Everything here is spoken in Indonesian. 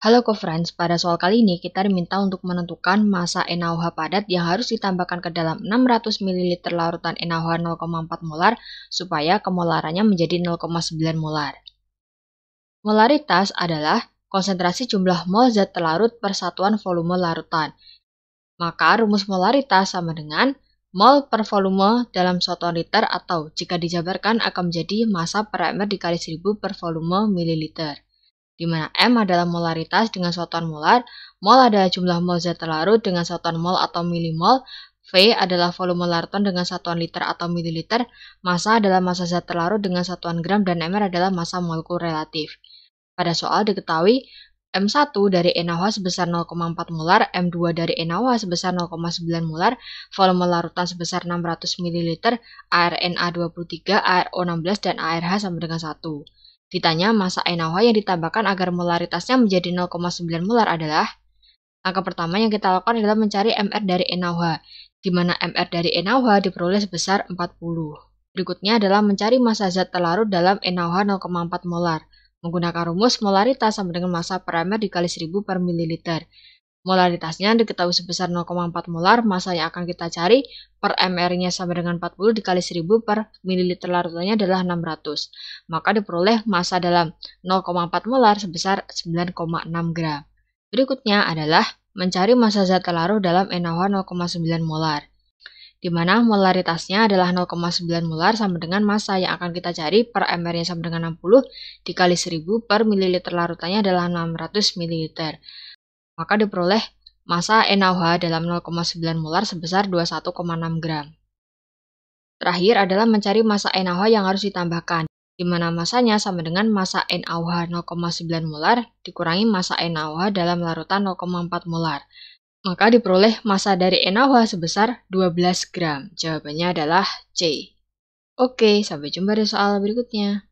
Halo co-friends, pada soal kali ini kita diminta untuk menentukan masa NaOH padat yang harus ditambahkan ke dalam 600 ml larutan NaOH 0,4 molar supaya kemolarannya menjadi 0,9 molar. Molaritas adalah konsentrasi jumlah mol zat terlarut per satuan volume larutan. Maka rumus molaritas sama dengan mol per volume dalam satuan liter atau jika dijabarkan akan menjadi massa per ml dikali 1000 per volume mililiter di mana M adalah molaritas dengan satuan molar, mol adalah jumlah mol zat terlarut dengan satuan mol atau milimol, V adalah volume larutan dengan satuan liter atau mililiter, massa adalah massa zat terlarut dengan satuan gram, dan MR adalah massa molekul relatif. Pada soal diketahui M1 dari NaOH sebesar 0,4 molar, M2 dari NaOH sebesar 0,9 molar, volume larutan sebesar 600 ml, ARNA 23, ARO 16, dan ARH sama dengan 1. Ditanya masa Enawa yang ditambahkan agar molaritasnya menjadi 0,9 molar adalah Langkah pertama yang kita lakukan adalah mencari MR dari Enawa, di mana MR dari Enawa diperoleh sebesar 40. Berikutnya adalah mencari massa zat terlarut dalam Enawa 0,4 molar, menggunakan rumus molaritas sama dengan massa per MR dikali 1000 per mililiter. Molaritasnya diketahui sebesar 0,4 molar, massa yang akan kita cari per mR-nya sama dengan 40 dikali 1000 per mililiter larutannya adalah 600. Maka diperoleh massa dalam 0,4 molar sebesar 9,6 gram. Berikutnya adalah mencari massa zat terlarut dalam NaOH 0,9 molar di mana molaritasnya adalah 0,9 molar sama dengan massa yang akan kita cari per mR-nya sama dengan 60 dikali 1000 per mililiter larutannya adalah 600 mililiter maka diperoleh massa NaOH dalam 0,9 molar sebesar 21,6 gram. Terakhir adalah mencari massa NaOH yang harus ditambahkan, di mana massanya sama dengan massa NaOH 0,9 molar dikurangi massa NaOH dalam larutan 0,4 molar. Maka diperoleh massa dari NaOH sebesar 12 gram. Jawabannya adalah C. Oke, sampai jumpa di soal berikutnya.